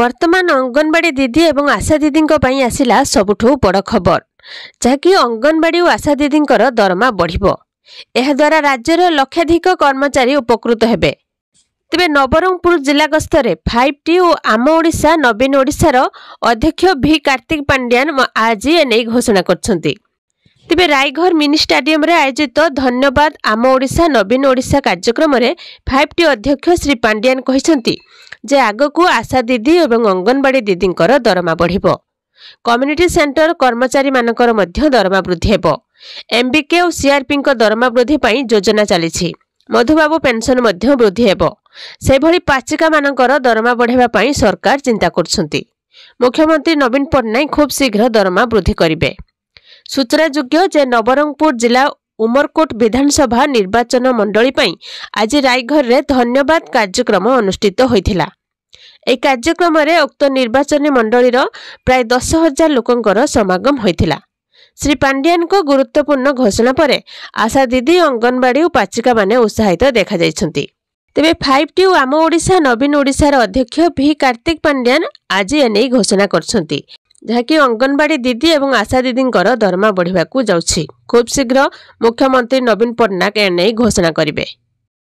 ବର୍ତ୍ତମାନ ଅଙ୍ଗନବାଡ଼ି ଦିଦି ଏବଂ ଆଶା ଦିଦିଙ୍କ ପାଇଁ ଆସିଲା ସବୁଠୁ ବଡ଼ ଖବର ଯାହାକି ଅଙ୍ଗନବାଡ଼ି ଓ ଆଶା ଦିଦିଙ୍କର ଦରମା ବଢ଼ିବ ଏହାଦ୍ୱାରା ରାଜ୍ୟର ଲକ୍ଷାଧିକ କର୍ମଚାରୀ ଉପକୃତ ହେବେ ତେବେ ନବରଙ୍ଗପୁର ଜିଲ୍ଲା ଗସ୍ତରେ ଫାଇଭ୍ ଟି ଓ ଆମ ଓଡ଼ିଶା ନବୀନ ଓଡ଼ିଶାର ଅଧ୍ୟକ୍ଷ ଭି କାର୍ତ୍ତିକ ପାଣ୍ଡିଆନ୍ ଆଜି ଏନେଇ ଘୋଷଣା କରିଛନ୍ତି ତେବେ ରାଇଘର ମିନି ଷ୍ଟାଡିୟମରେ ଆୟୋଜିତ ଧନ୍ୟବାଦ ଆମ ଓଡ଼ିଶା ନବୀନ ଓଡ଼ିଶା କାର୍ଯ୍ୟକ୍ରମରେ ଫାଇଭ୍ ଟି ଅଧ୍ୟକ୍ଷ ଶ୍ରୀ ପାଣ୍ଡିଆନ କହିଛନ୍ତି ଯେ ଆଗକୁ ଆଶା ଦିଦି ଏବଂ ଅଙ୍ଗନବାଡ଼ି ଦିଦିଙ୍କର ଦରମା ବଢ଼ିବ କମ୍ୟୁନିଟି ସେଣ୍ଟର କର୍ମଚାରୀମାନଙ୍କର ମଧ୍ୟ ଦରମା ବୃଦ୍ଧି ହେବ ଏମ୍ବିକେ ଓ ସିଆର୍ପିଙ୍କ ଦରମା ବୃଦ୍ଧି ପାଇଁ ଯୋଜନା ଚାଲିଛି ମଧୁବାବୁ ପେନ୍ସନ୍ ମଧ୍ୟ ବୃଦ୍ଧି ହେବ ସେଭଳି ପାଚିକାମାନଙ୍କର ଦରମା ବଢ଼ାଇବା ପାଇଁ ସରକାର ଚିନ୍ତା କରୁଛନ୍ତି ମୁଖ୍ୟମନ୍ତ୍ରୀ ନବୀନ ପଟ୍ଟନାୟକ ଖୁବ୍ ଶୀଘ୍ର ଦରମା ବୃଦ୍ଧି କରିବେ ସୂଚନାଯୋଗ୍ୟ ଯେ ନବରଙ୍ଗପୁର ଜିଲ୍ଲା ଉମରକୋଟ ବିଧାନସଭା ନିର୍ବାଚନ ମଣ୍ଡଳୀ ପାଇଁ ଆଜି ରାଇଘରରେ ଧନ୍ୟବାଦ କାର୍ଯ୍ୟକ୍ରମ ଅନୁଷ୍ଠିତ ହୋଇଥିଲା ଏହି କାର୍ଯ୍ୟକ୍ରମରେ ଉକ୍ତ ନିର୍ବାଚନୀ ମଣ୍ଡଳୀର ପ୍ରାୟ ଦଶ ହଜାର ଲୋକଙ୍କର ସମାଗମ ହୋଇଥିଲା ଶ୍ରୀ ପାଣ୍ଡିଆନଙ୍କ ଗୁରୁତ୍ୱପୂର୍ଣ୍ଣ ଘୋଷଣା ପରେ ଆଶା ଦିଦି ଅଙ୍ଗନବାଡ଼ି ଓ ପାଚିକାମାନେ ଉତ୍ସାହିତ ଦେଖାଯାଇଛନ୍ତି ତେବେ ଫାଇଭ୍ ଟି ଓ ଆମ ଓଡ଼ିଶା ନବୀନ ଓଡ଼ିଶାର ଅଧ୍ୟକ୍ଷ ଭି କାର୍ତ୍ତିକ ପାଣ୍ଡିଆନ ଆଜି ଏନେଇ ଘୋଷଣା କରିଛନ୍ତି ଯାହାକି ଅଙ୍ଗନବାଡ଼ି ଦିଦି ଏବଂ ଆଶା ଦିଦିଙ୍କର ଦରମା ବଢ଼ିବାକୁ ଯାଉଛି ଖୁବ୍ ଶୀଘ୍ର ମୁଖ୍ୟମନ୍ତ୍ରୀ ନବୀନ ପଟ୍ଟନାୟକ ଏନେଇ ଘୋଷଣା କରିବେ